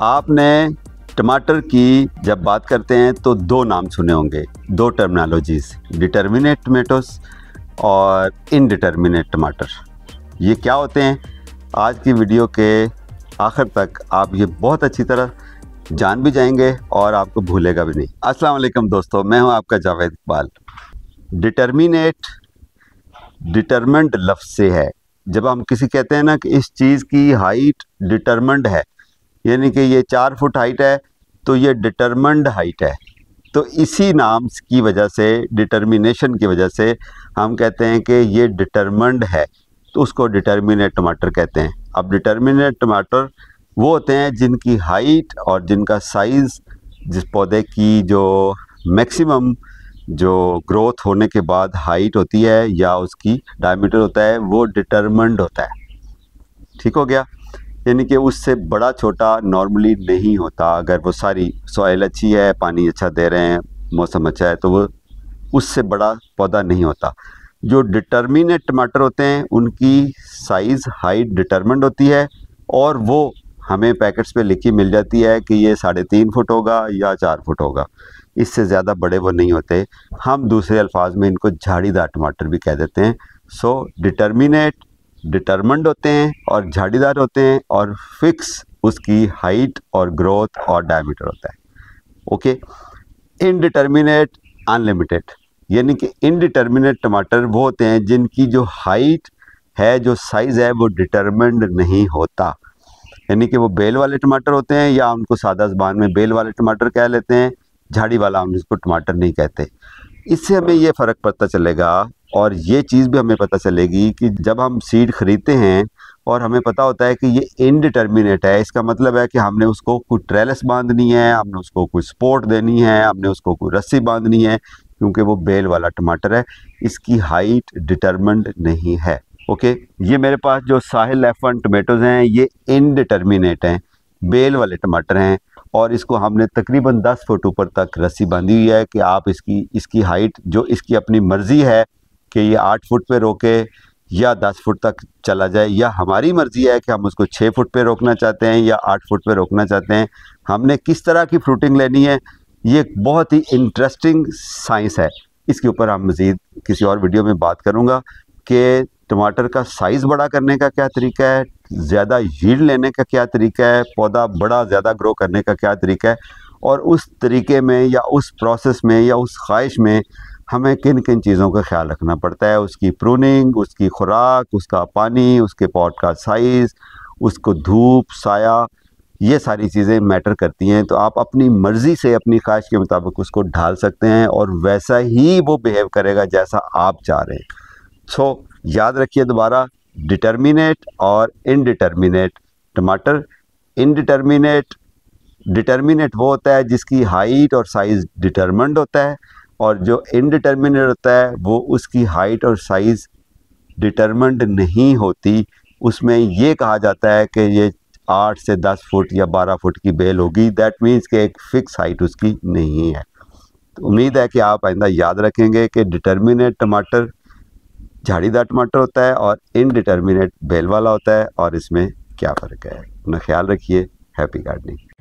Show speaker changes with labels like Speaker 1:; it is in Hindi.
Speaker 1: आपने टमाटर की जब बात करते हैं तो दो नाम सुने होंगे दो टर्मिनोलॉजीज डिटर्मिनेट टमेटोस और इनडिटर्मिनेट टमाटर ये क्या होते हैं आज की वीडियो के आखिर तक आप ये बहुत अच्छी तरह जान भी जाएंगे और आपको भूलेगा भी नहीं अस्सलाम वालेकुम दोस्तों मैं हूं आपका जावेद इकबाल डिटर्मिनेट डिटर्मेंट लफ्ज़ से है जब हम किसी कहते हैं ना कि इस चीज़ की हाइट डिटर्मेंट है यानी कि ये चार फुट हाइट है तो ये डिटर्मंड हाइट है तो इसी नाम्स की वजह से डिटर्मिनेशन की वजह से हम कहते हैं कि ये डिटर्मंड है तो उसको डिटर्मिनेट टमाटर कहते हैं अब डिटर्मिनेट टमाटर वो होते हैं जिनकी हाइट और जिनका साइज़ जिस पौधे की जो मैक्सिमम जो ग्रोथ होने के बाद हाइट होती है या उसकी डायमीटर होता है वो डिटर्मंड होता है ठीक हो गया यानी कि उससे बड़ा छोटा नॉर्मली नहीं होता अगर वो सारी सॉइल अच्छी है पानी अच्छा दे रहे हैं मौसम अच्छा है तो वो उससे बड़ा पौधा नहीं होता जो डिटर्मिनेट टमाटर होते हैं उनकी साइज़ हाइट डिटर्मेंट होती है और वो हमें पैकेट्स पे लिखी मिल जाती है कि ये साढ़े तीन फुट होगा या चार फुट होगा इससे ज़्यादा बड़े वो नहीं होते हम दूसरे अल्फाज में इनको झाड़ीदार टमाटर भी कह देते हैं सो डिटर्मिनेट डिटर्मंड होते हैं और झाड़ीदार होते हैं और फिक्स उसकी हाइट और ग्रोथ और डायमीटर होता है ओके इनडिटर्मिनेट अनलिमिटेड यानी कि इनडिटर्मिनेट टमाटर वो होते हैं जिनकी जो हाइट है जो साइज़ है वो डिटर्मेंड नहीं होता यानी कि वो बेल वाले टमाटर होते हैं या उनको सादा जबान में बेल वाले टमाटर कह लेते हैं झाड़ी वाला हम जिसको टमाटर नहीं कहते इससे हमें यह फ़र्क पता चलेगा और ये चीज़ भी हमें पता चलेगी कि जब हम सीड ख़रीदते हैं और हमें पता होता है कि ये इनडिटर्मिनेट है इसका मतलब है कि हमने उसको कुछ ट्रेलस बांधनी है हमने उसको कोई स्पोर्ट देनी है हमने उसको कोई रस्सी बांधनी है क्योंकि वो बेल वाला टमाटर है इसकी हाइट डिटर्मेंड नहीं है ओके ये मेरे पास जो साहिल एफ टमेटोज़ हैं ये इनडिटर्मिनेट हैं बेल वाले टमाटर हैं और इसको हमने तकरीबन 10 फुट ऊपर तक रस्सी बांधी हुई है कि आप इसकी इसकी हाइट जो इसकी अपनी मर्ज़ी है कि ये आठ फुट पे रोके या दस फुट तक चला जाए या हमारी मर्ज़ी है कि हम उसको छः फुट पे रोकना चाहते हैं या आठ फुट पे रोकना चाहते हैं हमने किस तरह की फ्रूटिंग लेनी है ये बहुत ही इंटरेस्टिंग साइंस है इसके ऊपर हम मज़ीद किसी और वीडियो में बात करूँगा कि टमाटर का साइज़ बड़ा करने का क्या तरीका है ज़्यादा हीड लेने का क्या तरीका है पौधा बड़ा ज़्यादा ग्रो करने का क्या तरीका है और उस तरीके में या उस प्रोसेस में या उस ख्वाहिश में हमें किन किन चीज़ों का ख्याल रखना पड़ता है उसकी प्रूनिंग उसकी खुराक उसका पानी उसके पॉट का साइज़ उसको धूप साया ये सारी चीज़ें मैटर करती हैं तो आप अपनी मर्ज़ी से अपनी ख्वाहिश के मुताबिक उसको ढाल सकते हैं और वैसा ही वो बिहेव करेगा जैसा आप चाह रहे हैं सो याद रखिए दोबारा डिटर्मिनेट और इनडिटर्मिनेट टमाटर इनडिटर्मिनेट डिटर्मिनेट वो होता है जिसकी हाइट और साइज़ डिटर्मंड होता है और जो इनडिटर्मिनेट होता है वो उसकी हाइट और साइज़ डिटर्मेंड नहीं होती उसमें ये कहा जाता है कि ये आठ से दस फुट या बारह फुट की बेल होगी दैट मीन्स कि एक फ़िक्स हाइट उसकी नहीं है तो उम्मीद है कि आप आइंदा याद रखेंगे कि डिटर्मिनेट टमाटर झाड़ीदार टमाटर होता है और इनडिटर्मिनेट बेल वाला होता है और इसमें क्या फ़र्क है अपना ख्याल रखिए हैप्पी गार्डनिंग